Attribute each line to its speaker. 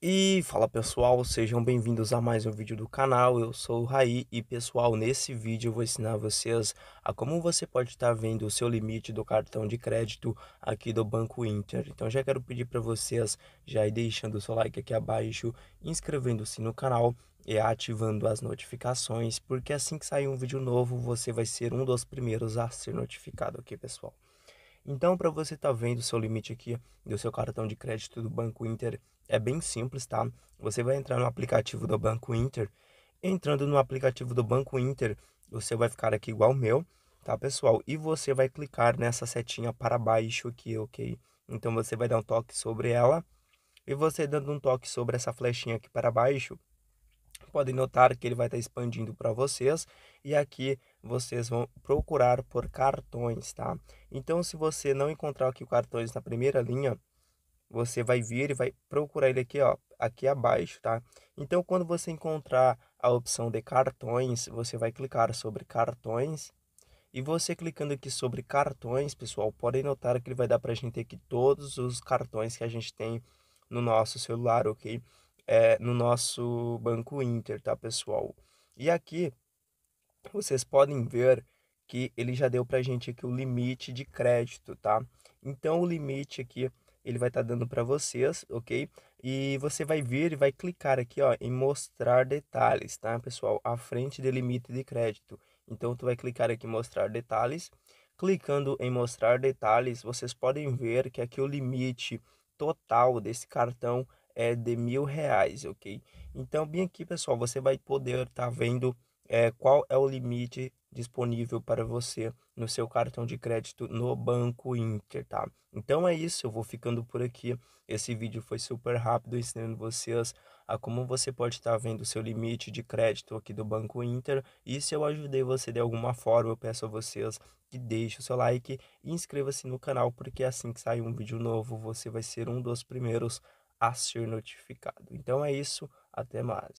Speaker 1: E fala pessoal, sejam bem-vindos a mais um vídeo do canal, eu sou o Raí e pessoal, nesse vídeo eu vou ensinar vocês a como você pode estar tá vendo o seu limite do cartão de crédito aqui do Banco Inter. Então já quero pedir para vocês já ir deixando o seu like aqui abaixo, inscrevendo-se no canal e ativando as notificações, porque assim que sair um vídeo novo você vai ser um dos primeiros a ser notificado aqui pessoal. Então, para você estar tá vendo o seu limite aqui do seu cartão de crédito do Banco Inter, é bem simples, tá? Você vai entrar no aplicativo do Banco Inter. Entrando no aplicativo do Banco Inter, você vai ficar aqui igual o meu, tá, pessoal? E você vai clicar nessa setinha para baixo aqui, ok? Então você vai dar um toque sobre ela. E você dando um toque sobre essa flechinha aqui para baixo, podem notar que ele vai estar tá expandindo para vocês e aqui vocês vão procurar por cartões, tá? Então, se você não encontrar aqui cartões na primeira linha, você vai vir e vai procurar ele aqui, ó, aqui abaixo, tá? Então, quando você encontrar a opção de cartões, você vai clicar sobre cartões. E você clicando aqui sobre cartões, pessoal, podem notar que ele vai dar para gente aqui todos os cartões que a gente tem no nosso celular, ok? É, no nosso banco Inter, tá, pessoal? E aqui, vocês podem ver que ele já deu para gente aqui o limite de crédito, tá? Então, o limite aqui ele vai estar tá dando para vocês, ok? E você vai vir e vai clicar aqui, ó, em mostrar detalhes, tá, pessoal? À frente de limite de crédito. Então, tu vai clicar aqui em mostrar detalhes. Clicando em mostrar detalhes, vocês podem ver que aqui o limite total desse cartão é de mil reais, ok? Então, bem aqui, pessoal, você vai poder estar tá vendo é, qual é o limite disponível para você no seu cartão de crédito no Banco Inter, tá? Então é isso, eu vou ficando por aqui. Esse vídeo foi super rápido, ensinando vocês a como você pode estar vendo o seu limite de crédito aqui do Banco Inter. E se eu ajudei você de alguma forma, eu peço a vocês que deixe o seu like e inscreva-se no canal, porque assim que sair um vídeo novo, você vai ser um dos primeiros a ser notificado. Então é isso, até mais.